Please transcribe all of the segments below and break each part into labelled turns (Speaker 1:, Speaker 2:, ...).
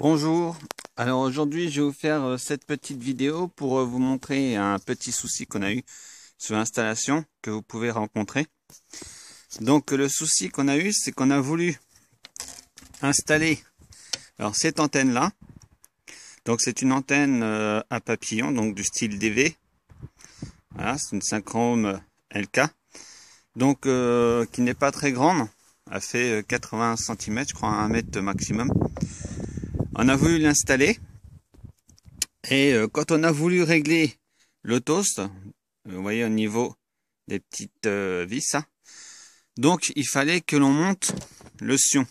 Speaker 1: Bonjour, alors aujourd'hui je vais vous faire euh, cette petite vidéo pour euh, vous montrer un petit souci qu'on a eu sur l'installation que vous pouvez rencontrer. Donc le souci qu'on a eu c'est qu'on a voulu installer alors cette antenne là. Donc c'est une antenne euh, à papillon donc du style DV. Voilà, c'est une synchrome LK. Donc qui n'est pas très grande, elle fait 80 cm je crois 1 mètre maximum on a voulu l'installer. Et euh, quand on a voulu régler le toast, euh, vous voyez au niveau des petites euh, vis, hein, donc il fallait que l'on monte le sion.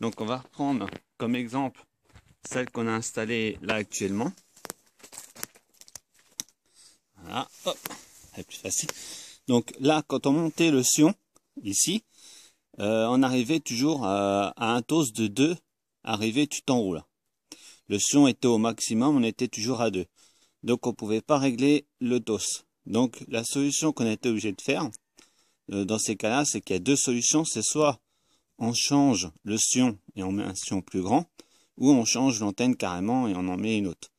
Speaker 1: Donc on va prendre comme exemple celle qu'on a installée là actuellement. Voilà, hop, c'est plus facile. Donc là, quand on montait le sion, ici, on arrivait toujours à, un toast de 2, arrivé tu là le son était au maximum, on était toujours à deux. Donc on ne pouvait pas régler le DOS. Donc la solution qu'on était obligé de faire euh, dans ces cas-là, c'est qu'il y a deux solutions. C'est soit on change le sion et on met un sion plus grand, ou on change l'antenne carrément et on en met une autre.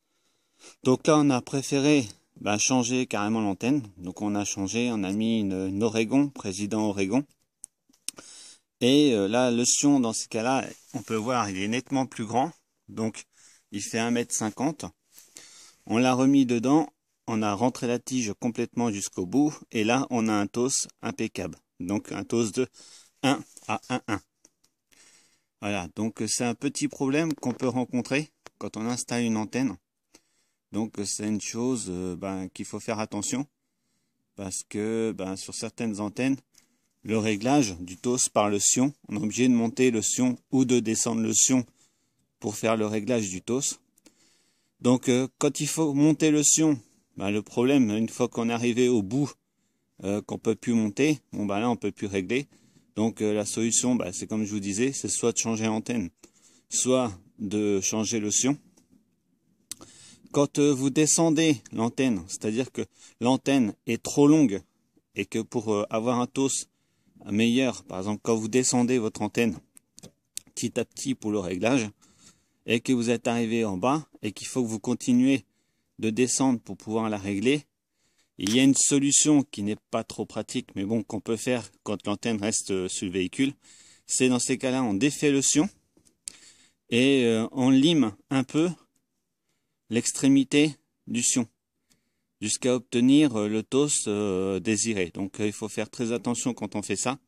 Speaker 1: Donc là, on a préféré bah, changer carrément l'antenne. Donc on a changé, on a mis une, Oregon, président Oregon. Et euh, là, le sion, dans ces cas-là, on peut voir, il est nettement plus grand. Donc il fait 1m50. On l'a remis dedans, on a rentré la tige complètement jusqu'au bout, et là on a un TOS impeccable. Donc un TOS de 1 à 1, 1. Voilà, donc c'est un petit problème qu'on peut rencontrer quand on installe une antenne. Donc c'est une chose euh, ben, qu'il faut faire attention, parce que ben, sur certaines antennes, le réglage du TOS par le sion, on est obligé de monter le sion ou de descendre le sion pour faire le réglage du TOS. Donc euh, quand il faut monter le sion, ben, le problème, une fois qu'on est arrivé au bout, qu'on euh, qu'on peut plus monter, bon ben, là on peut plus régler. Donc euh, la solution, ben, c'est comme je vous disais, c'est soit de changer l'antenne, soit de changer le sion. Quand vous descendez l'antenne, c'est-à-dire que l'antenne est trop longue et que pour avoir un TOS meilleur, par exemple quand vous descendez votre antenne petit à petit pour le réglage, et que vous êtes arrivé en bas et qu'il faut que vous continuez de descendre pour pouvoir la régler, il y a une solution qui n'est pas trop pratique, mais bon, qu'on peut faire quand l'antenne reste euh, sur le véhicule. C'est dans ces cas-là, on défait le sion et euh, on lime un peu l'extrémité du sion jusqu'à obtenir euh, le tos désiré. Donc il faut faire très attention quand on fait ça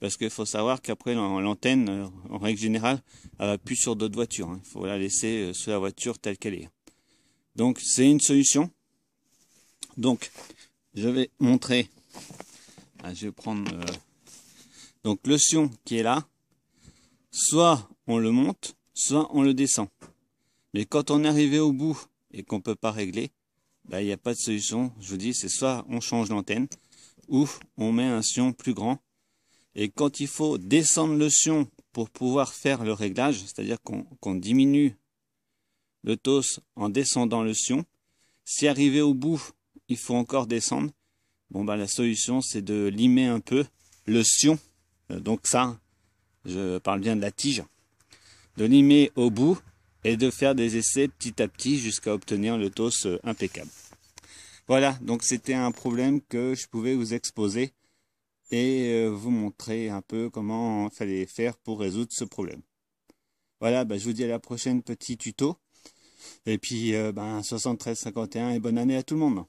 Speaker 1: parce qu'il faut savoir qu'après l'antenne, euh, en règle générale, elle appuie sur d'autres voitures. Hein. Il faut la laisser euh, sur la voiture telle qu'elle est. Donc c'est une solution. Donc je vais montrer. Ah, je vais prendre euh, donc le sion qui est là. Soit on le monte, soit on le descend. Mais quand on est arrivé au bout et qu'on peut pas régler, bah, il n'y a pas de solution. Je vous dis, c'est soit on change l'antenne ou on met un sion plus grand et quand il faut descendre le sion pour pouvoir faire le réglage, c'est-à-dire qu'on diminue le tos en descendant le sion, si arrivé au bout, il faut encore descendre, bon bah la solution c'est de limer un peu le sion, euh, donc ça, je parle bien de la tige, de limer au bout et de faire des essais petit à petit jusqu'à obtenir le tos euh, impeccable. Voilà, donc c'était un problème que je pouvais vous exposer et euh, vous montrer un peu comment il fallait faire pour résoudre ce problème. Voilà, bah, je vous dis à la prochaine petit tuto. Et puis, euh, ben, 73-51 et bonne année à tout le monde.